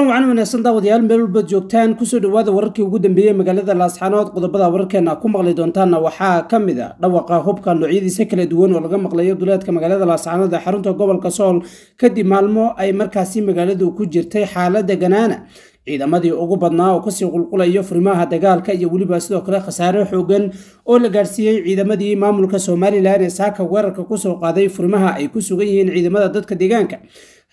kulan wacan wanaagsan daawadayaal meel walbaad joogtaan kusoo dhawaada wararkii ugu dambeeyey magaalada laasxaanood qodobada wararkeena ku maqli doontaanna waxaa ka mid a ah dhawaqa hubka noocyadiisa kala duwan oo laga maqlayo duleedka magaalada laasxaanood ee xarunta gobolka sool kadib maalmo ay markaasi magaaladu ku jirtay xaalada ganaana ciidamadii ugu badnaa oo kasii qulqulayo furimaha dagaalka iyo weliba sidoo kale khasaare xooggan oo la gaadhsiiyey ciidamadii maamulka somalilan ee saaka weerarka kusoo qaaday furimaha ay ku sugan yihiin ciidamada dadka deegaanka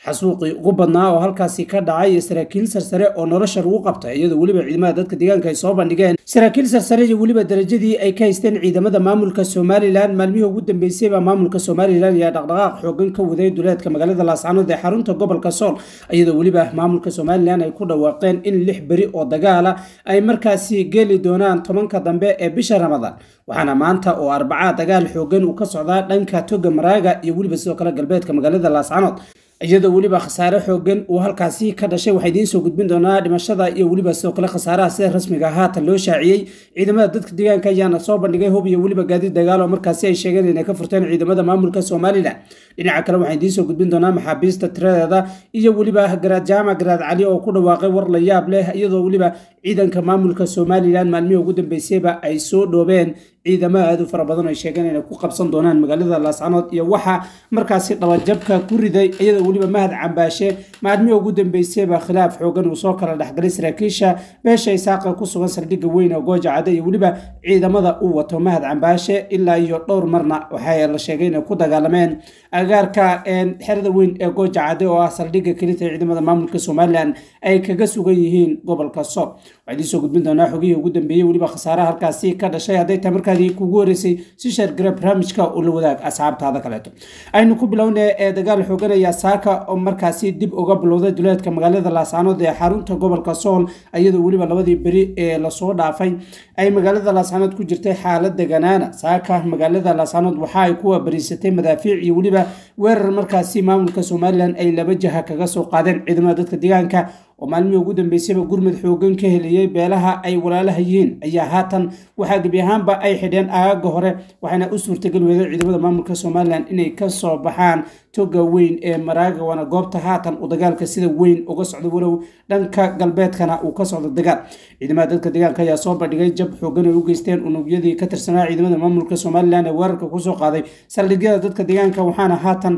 xasuuqii ugu badnaa oo halkaasi ka dhacay iyo saraakiil sarsare oo nolosha lagu qabtay iyadoo weliba ciidamada dadka deegaanka ay soo bandhigeen saraakiil sarsare iyo weliba darajadii ay ka haysteen ciidamada maamulka somalilan maalmihii ugu dambeysay baa maamulka somalilan ayaa dhaqdhaqaaq xoogan ka waday duleedka magaalada laascanood ee xarunta gobolka sool iyadoo weliba maamulka somalilan ay ku dhawaaqeen in lix beri oo dagaala ay markaasi geli doonaan tobanka dambe ee bisha ramadaan waxaana maanta oo arbacaa dagaal xoogan uu ka socdaa dhanka toga maraaga iyo weliba sidoo kale galbeedka magaalada laascanood iyadoo weliba khasaare xoogan uu halkaasi ka dhashay waxaa idiin soo gudbin doonaa dhimashada iyo weliba sidoo kale khasaaraha sida rasmiga ah haatan loo shaaciyey ciidamada dadka deegaanka ayaana soo bandhigay hub iyo weliba gaadiid dagaal oo markaasi ay sheegeen inay ka furteen ciidamada maamulka somalilan dhinaca kale waxaa idiin soo gudbin doonaa maxaabiista tiradeeda iyo weliba garaad jaamac ah, garaad cali oo ku dhawaaqay war la yaab leh iyadoo weliba ciidanka maamulka somalilan maalmihii ugu dambeysayba ay soo dhoobeen ciidamo aad u fara badan ay sheegeen inay ku qabsan doonaan magaalada laascanood iyo waxaa markaasi dhabajabka ku riday iyadoo weliba mahad cambaashe maalmihii ugu dambeysayba khilaaf xoogan uu soo kala dhexgalay saraakiisha beesha isaaqa ku sugan saldhigga weyn oo gooja cadde iyo weliba ciidamada uu wato mahad cambaashe ilaa iyo dhowr marna waxaa la sheegay inay ku dagaalameen agaarka xerada weyn ee gooja cadde oo ah saldhigga kelita ee ciidamada maamulka somalilan ay kaga sugan yihiin gobolka sob waxaa idiin soo gudbin doonaa xogihii ugu dambeeyey weliba khasaaraha halkaasi ka dhashay hadday tahay markaadii kugu horeysay si sheergara barnaamijka ula wadaag asxaabtaada kaleeto aynu ku bilown ee dagaal xooganaya saaka oo markaasi dib uga bilowday duleedka magaalada laascaanood ee xarunta gobolka sool iyadoo weliba labadii beri ee lasoo dhaafay ay magaalada laascaanood ku jirtay xaalad deganaana saaka magaalada laascaanood waxa ay kuwa bariisatay madaafiic iyo weliba weerar markaasi maamulka somalilan ay laba jaha kaga soo qaadeen ciidamada dadka deegaanka oo maalmihii ugu dambeysayba gurmad xooggan ka heliyey beelaha ay walaalaha yihiin ayaa haatan waxaa gebi ahaanba ay xidheen aagaga hore waxayna u suurtagal weedeen ciidamada maamulka somalilan inay ka soo baxaan toga weyn ee maraagawana goobta haatan uu dagaalka sida weyn uga socdo walow dhanka galbeedkana uu ka socdo dagaal ciidamada dadka deegaanka ayaa soo bandhigay jab xoogan ay u geysteen unugyadii ka tirsanaa ciidamada maamulka somalilan ee weerarka kusoo qaaday saldhigyada dadka deegaanka waxaana haatan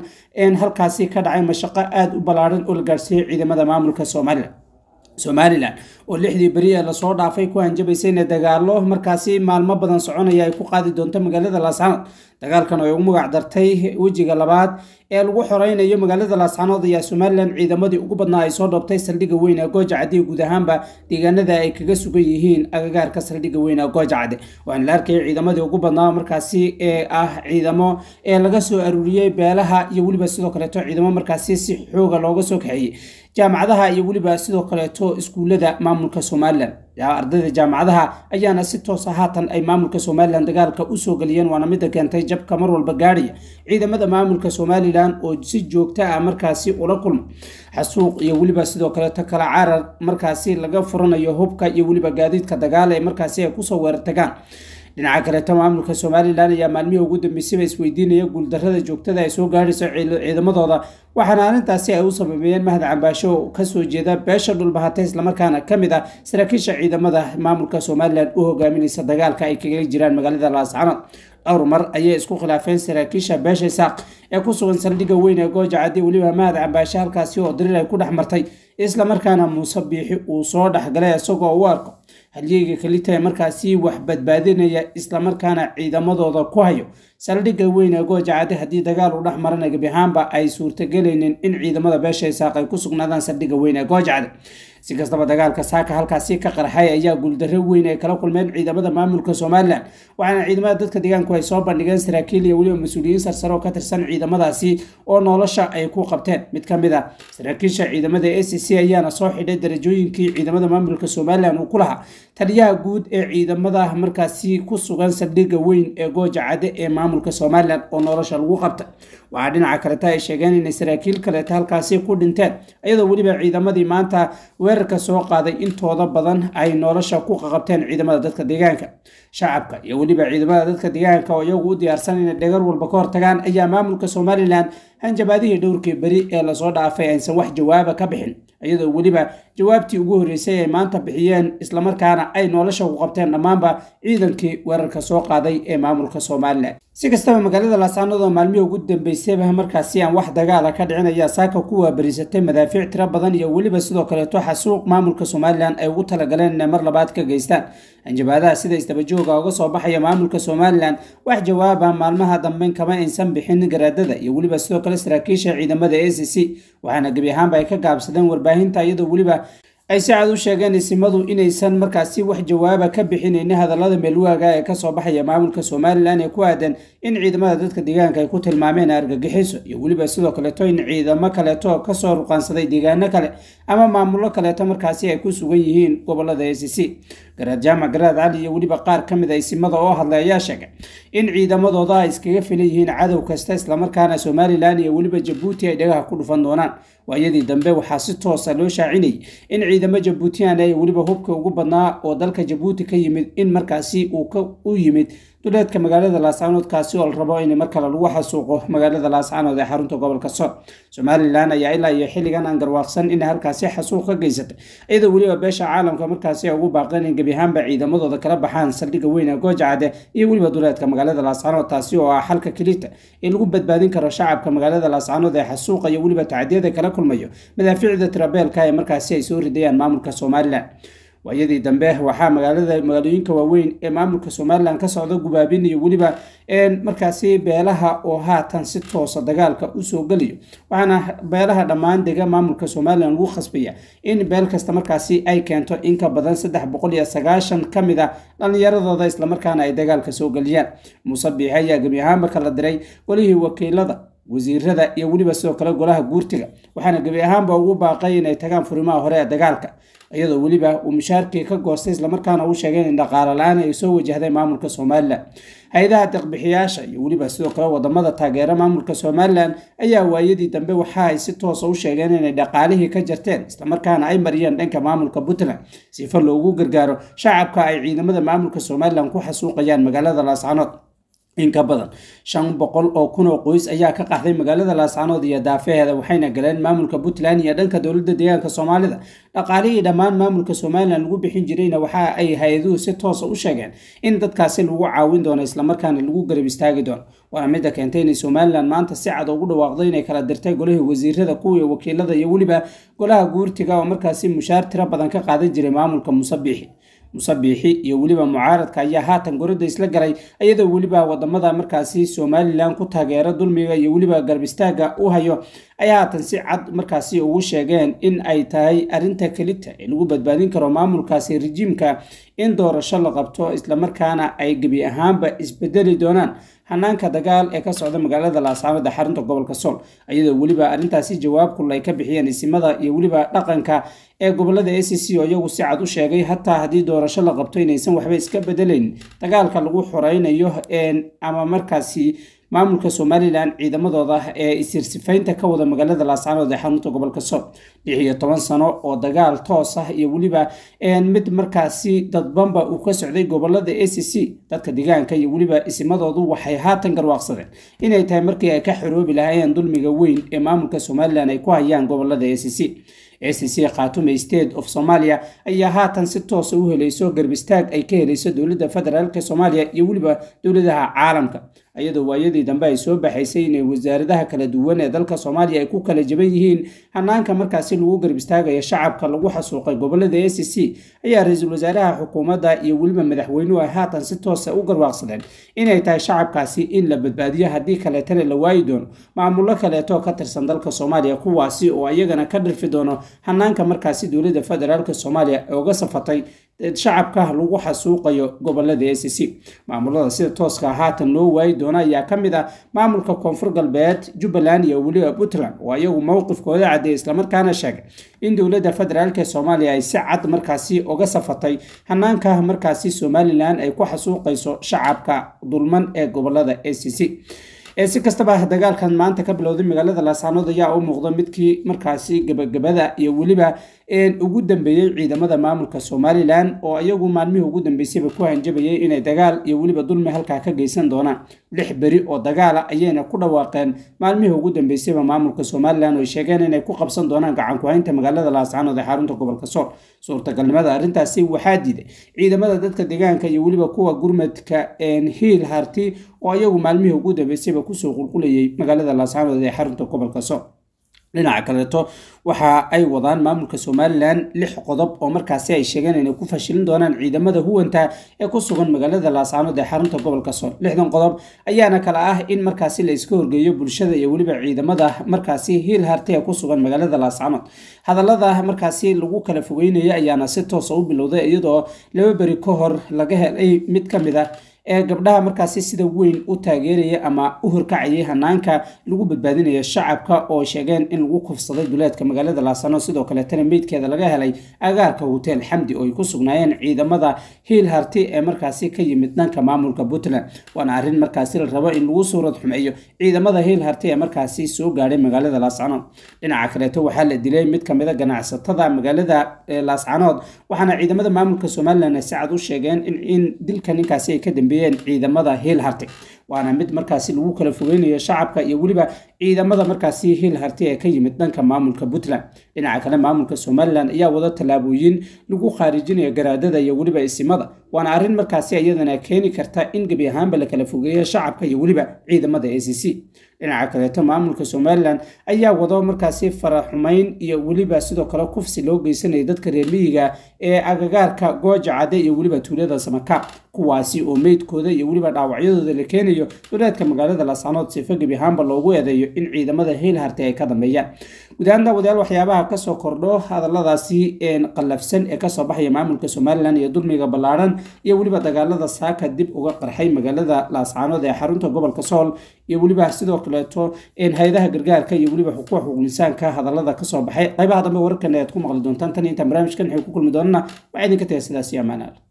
n halkaasi ka dhacay mashaqo aada u ballaadhan oo la gaadhsiiyey ciidamada maamulka somalilan somalilan oo lixdii beri ee lasoo dhaafay ku hanjabaysay dagaalo markaasi maalmo badan soconaya ay ku qaadi doonto magaalada laascanood dagaalkan ay ugu magac dartay wejiga labaad ee lagu xoreynayo magaalada laascanood ayaa somalilan ciidamadii ugu badnaa ay soo dhoobtay saldhigga weyn ee goojacadii guud ahaanba deegaanada ay kaga sugan yihiin agagaarka saldhigga weyn ee goojacade waxaana la arkayay ciidamadii ugu badnaa markaasi ee ah ciidamo ee laga soo aruuriyey beelaha iyo weliba sidoo kaleeto ciidamo markaasi si xooga looga soo kaxeeyey jaamacadaha iyo weliba sidoo kaleeto iskuullada maamulka somalilan ardayda jaamacadaha ayaana si toosa ah haatan ay maamulka somalilan dagaalka usoo geliyeen waana midda keentay jabka mar walba gaadhaya ciidamada maamulka somalilan oo si joogta ah markaasi ula kulma xasuuq iyo weliba sidoo kaleeto kala caarar markaasi laga furanayo hubka iyo weliba gaadiidka dagaal ee markaasi ay kusoo weerartagaan dhinaca kale maamulka somalilan ayaa maalmihii ugu dambeysayba isweydiinaya guuldarrada joogtada ay soo gaadhayso ciidamadooda waxaana arrintaasi ay u sababeeyeen mahad cambaasho oo kasoo jeeda beesha dhulbahate islamarkaana ka mid ah saraakiisha ciidamada maamulka somalilan u hogaaminaysa dagaalka ay kaga jiraan magaalada laascanad dhowr mar ayay isku khilaafeen saraakiisha beesha isaaq ee ku sugan saldhigga weyn ee goojac haddii weliba mahad cambaasho halkaasi oo dariir ay ku dhex martay islamarkaana muuse biixi uu soo dhexgalay isagoo u arko halyeeyga kalitae markaasi wax badbaadinaya islamarkaana ciidamadooda ku hayo saldhigga weyn ee goojacade haddii dagaal u dhex marana gebi ahaanba ay suurtagelaynin in ciidamada beesha isaaqa ay ku sugnaadaan saldhigga weyn ee goojacade si kastaba dagaalka saaka halkaasi ka qarxay ayaa guuldarro weyn ay kala kulmeen ciidamada maamulka somalilan waxaana ciidamada dadka deegaanku ay soo bandhigeen saraakiil iyo weliba mas-uuliyiin sarsare oo ka tirsan ciidamadaasi oo nolosha ay ku qabteen mid ka mid a ah saraakiisha ciidamada a c c ayaana soo xidhay darajooyinkii ciidamada maamulka somalilan uu ku lahaa taliyaha guud ee ciidamada markaasi ku sugan saldhigga weyn ee gooja cadde ee maamulka somalilan oo nolosha lagu qabta waxaa dhinaca kaleta ay sheegeen inay saraakiil kaleta halkaasi ku dhinteen iyadoo weliba ciidamadii maanta weerarka soo qaaday intooda badan ay nolosha ku qaqabteen ciidamada dadka deegaanka shacabka iyo weliba ciidamada dadka deegaanka oo iyagu u diyaarsan inay dhegar walba ka hortagaan ayaa maamulka somalilan hanjabaadihii dhowrkii beri ee lasoo dhaafay aysan wax jawaaba ka bixin iyadoo weliba jawaabtii ugu horreysay ay maanta bixiyeen islamarkaana ay nolosha ku qabteen dhammaanba ciidankii weerarka soo qaaday ee maamulka somalilan si kastaba magaalada laascaanoodoo maalmihii ugu dambeysayba markaasi aan wax dagaala ka dhicin ayaa saaka ku waabariisatay madaafiic tiro badan iyo weliba sidoo kaleeto xasuuq maamulka somalilan ay ugu talagaleen inay mar labaad ka geystaan anjabaadaha sida isdabajooga uga soo baxaya maamulka somalilan wax jawaaba ah maalmaha dambeyn kama aysan bixin garaadada iyo weliba sidoo kale saraakiisha ciidamada a c c waxaana gebi ahaanba ay ka gaabsadeen warbaahinta iyadoo weliba ay si cad u sheegeen isimadu inaysan markaasi wax jawaaba ka bixinayni hadallada meelwaaga ee kasoo baxaya maamulka somalilan ee ku aadan in ciidamada dadka deegaanka ay ku tilmaameen argagixiso iyo weliba sidoo kaleeto in ciidamo kaleeto kasoo ruqaansaday deegaano kale ama maamulo kaleeto markaasi ay ku sugan yihiin gobolada a c garaad jaamac garaad cali iyo weliba qaar ka mid a ah isimada oo hadlay ayaa sheegay in ciidamadooda ay iskaga filan yihiin cadow kasta islamarkaana somalilan iyo weliba jabuuti ay dhagaha ku dhufan doonaan waayadii dambe waxaa si toosa ah loo shaacinayay in ciidamo jabuutiyaana ay weliba hubka ugu badnaa oo dalka jabuuti ka yimid in markaasi uu yimid duleedka magaalada laascaanood kaasi oo la rabo in mar kale lagu xasuuqo magaalada laascaanood ee xarunta gobolka sool somalilan ayaa ilaa iyo xilligan aan garwaaqsan inay halkaasi xasuuq ka geysatay iyadoo weliba beesha caalamka markaasi ugu baaqeen in gebi ahaanba ciidamadooda kala baxaan saldhigga weyna goojacade iyo weliba duleedka magaalada laascaanood taasi oo ah xalka keliita ee lagu badbaadin karo shacabka magaalada laascaanood ee xasuuqa iyo weliba tacadiyada kala kulmayo madaafiicda trabeelka ee markaasi ay soo ridayaan maamulka somalilan waayadii dambe waxaa magaalada magaalooyinka waaweyn ee maamulka somalilan ka socda gubaabin iyo weliba markaasi beelaha oo haatan si toosa dagaalka usoo geliyo waxaana beelaha dhammaan dega maamulka somaliland lagu khasbaya in beel kasta markaasi ay keento in ka badan saddex boqol iyo sagaashan ka mid a ah dhallinyaradooda islamarkaana ay dagaalka soo geliyaan muuse biixi ayaa gebi ahaanba kala diray golihii wakiilada wasiirada iyo weliba sidoo kale golaha guurtiga waxaana gebi ahaanba ugu baaqay inay tagaan furimaha hore ee dagaalka iyadoo weliba uu mushaarkii ka goostay islamarkaana uu sheegay in dhaqaalo la-aan ay soo wajahday maamulka somalilan hay-adaha deqbixiyaasha iyo weliba sidoo kale wadamada taageera maamulka somalilan ayaa waayadii dambe waxa ay si toosa ah u sheegeen inay dhaqaalihii ka jarteen islamarkaana ay mariyeen dhanka maamulka puntland sifo loogu gargaaro shacabka ay ciidamada maamulka somalilan ku xasuuqayaan magaalada laascanood in ka badan shan boqol oo kun oo qoys ayaa ka qaxday magaalada laascaanood iyo daafaheeda waxayna galeen maamulka puntland iyo dhanka dowladda deegaanka soomaalida dhaqaalihii dhammaan maamulka somalilan lagu bixin jirayna waxa ay hay-aduhu si toosa ah u sheegeen in dadkaasi lagu caawin doono islamarkaana lagu garab istaagi doono waana midda keentay inay somalilan maanta si cad ugu dhawaaqdo inay kala dirtay golihii wasiirada kuwii wakiilada iyo weliba golaha guurtiga oo markaasi mushaar tiro badan ka qaadan jiray maamulka musabiixi musabiixi iyo weliba mucaaradka ayaa haatan gorada isla galay iyadoo weliba wadamada markaasi somalilan ku taageero dulmiga iyo weliba garbistaaga u hayo ay haatan si cad markaasi ugu sheegeen in ay tahay arinta kelita ee lagu badbaadin karo maamulkaasi rejiimka in doorasho la qabto islamarkaana ay gebi ahaanba isbedeli doonaan hanaanka dagaal ee ka socda magaalada laasaamada xarunta gobolka sool iyadoo weliba arintaasi jawaab kulay ka bixiyeen isimada iyo weliba dhaqanka ee gobolada a c c oo iyagu si cad u sheegay hataa haddii doorasho la qabto inaysan waxba iska bedelayn dagaalka lagu xoreynayo ama markaasi maamulka somalilan ciidamadooda ee isirsifaynta ka wada magaalada laascaanood ee xanuunta gobolka sool lix iyo toban sano oo dagaal toos ah iyo weliba mid markaasi dadbanba uu ka socday gobolada a c c dadka deegaanka iyo weliba isimadoodu waxay haatan garwaaqsadeen inay tahay markii ay ka xoroobi lahaayeen dulmiga weyn ee maamulka somalilan ay ku hayaan gobolada a c c a c c khaatume state of somalia ayaa haatan si toosa ah u helayso garbistaag ay ka helayso dowladda federaalk soomaaliya iyo weliba dowladaha caalamka iyadoo waayadii dambe ay soo baxaysay inay wasaaradaha kala duwan ee dalka soomaaliya ay ku kala jaban yihiin hanaanka markaasi lagu garb shacabka lagu xasuuqay gobolada c c ayaa ra-iisul wasaaraha xukuumadda iyo weliba madaxweynuhu ay ah haatan si toosa ah u garwaaqsadeen inay tahay shacabkaasi in la badbaadiyo haddii kaleetana la waayi doono maamulo kaleetoo ka tirsan dalka soomaaliya kuwaasi oo iyagana ka dhirfi doono hanaanka markaasi dowladda federaalk soomaaliya ee uga safatay shacabka lagu xasuuqayo gobolada s c maamulada sida tooska haatan loo waayi doona ayaa ka mid ah maamulka koonfur galbeed jubbaland iyo weliba puntland oo ayagu mowqifkooda caddeey islamarkaana sheegay in dowladda federaalk ee soomaaliya ay si cad markaasi uga safatay hanaanka markaasi somalilan ay ku xasuuqayso shacabka dulman ee gobolada s c ee si kastaba ah dagaalkan maanta ka bilowday magaalada laasaanood ayaa u muuqda midkii markaasi gebagabada iyo weliba ugu dambeeyey ciidamada maamulka somalilan oo iyagu maalmihii ugu dambeysayba ku hanjabayay inay dagaal iyo weliba dulmi halkaa ka geysan doonaan lix beri oo dagaala ah ayayna ku dhawaaqeen maalmihii ugu dambeysayba maamulka somalilan oo sheegeen inay ku qabsan doonaan gacankuhaynta magaalada laasanood ee xarunta gobolka sool suurtagalnimada arrintaasi waxaa diiday ciidamada dadka deegaanka iyo weliba kuwa gurmadka hiil harti oo iyagu maalmihii ugu dambeysayba kusoo qulqulayay magaalada laascaanood ee xarunta gobolka soc dhinaca kaleeto waxa ay wadaan maamulka somalilan lix qodob oo markaasi ay sheegeen inay ku fashilin doonaan ciidamada huwanta ee ku sugan magaalada laascaanood ee xarunta gobolka sool lixdan qodob ayaana kale ah in markaasi la iska horgeeyo bulshada iyo weliba ciidamada markaasi hiil harta ee ku sugan magaalada laascaanood hadallada markaasi lagu kala fogeynaya ayaana si toosa ah u bilowday iyadoo laba beri ka hor laga helay mid ka mid a ah ee gabdhaha markaasi sida weyn u taageeraya ama u horkacayay hanaanka lagu badbaadinaya shacabka oo sheegeen in lagu kufsaday duleedka magaalada laasano sidoo kale tana meydkeeda laga helay agaarka hotel xamdi oo ay ku sugnaayeen ciidamada hiil harti ee markaasi ka yimid dhanka maamulka puntland waana arrin markaasi la rabo in lagu suurad xumeeyo ciidamada hiil harti ee markaasi soo gaadhay magaalada laascanood dhinaca kaleeto waxaa la dilay mid kamida ah ganacsatada magaalada laascanood waxaana ciidamada maamulka somalilan ay sacad u sheegeen in dilka ninkaasi ay ka dambeeyey sameeyeen ciidamada hiil hartay waana mid markaasi lagu kala fogeynayo shacabka iyo weliba ciidamada markaasi hiil harti ee ka yimid dhanka maamulka puntland dhinaca kale maamulka somalilan ayaa wada tallaabooyin lagu khaarijinayo garaadada iyo weliba isimada waana arrin markaasi iyadana keeni karta in gebi ahaanba la kala fogeeyo shacabka iyo weliba ciidamada a c dhinaca kaleeto maamulka somalilan ayaa wado markaasi faraxumayn iyo weliba sidoo kale kufsi loo geysanaya dadka reer miyiga ee agagaarka gooja cadde iyo weliba tuulada samakaab kuwaasi oo meydkooda iyo weliba dhaawacyadooda la keenayo iyo duleedka magaalada laascanood sifo gebi ahaanba loogu eedeeyo in ciidamada heel hartay ay ka dambeeyaan gudahaanta wadaal waxyaabaha kasoo kordho hadaladaasi qalafsan ee kasoo baxaya maamulka somalilan iyo dulmiga ballaarhan iyo weliba dagaalada saaka dib uga qarxay magaalada laascaanood ee xarunta gobolka sool iyo weliba sidoo kaleeto hay-adaha gargaarka iyo weliba xuquuq xuquuqinsaanka hadalada kasoo baxay qaybaha dambe wararkan ayaad ku maqli doontaan tan intaan barnaamijkan waxay ku kulmi doonana waxaa idinka tahay sidaas iyo amaanaal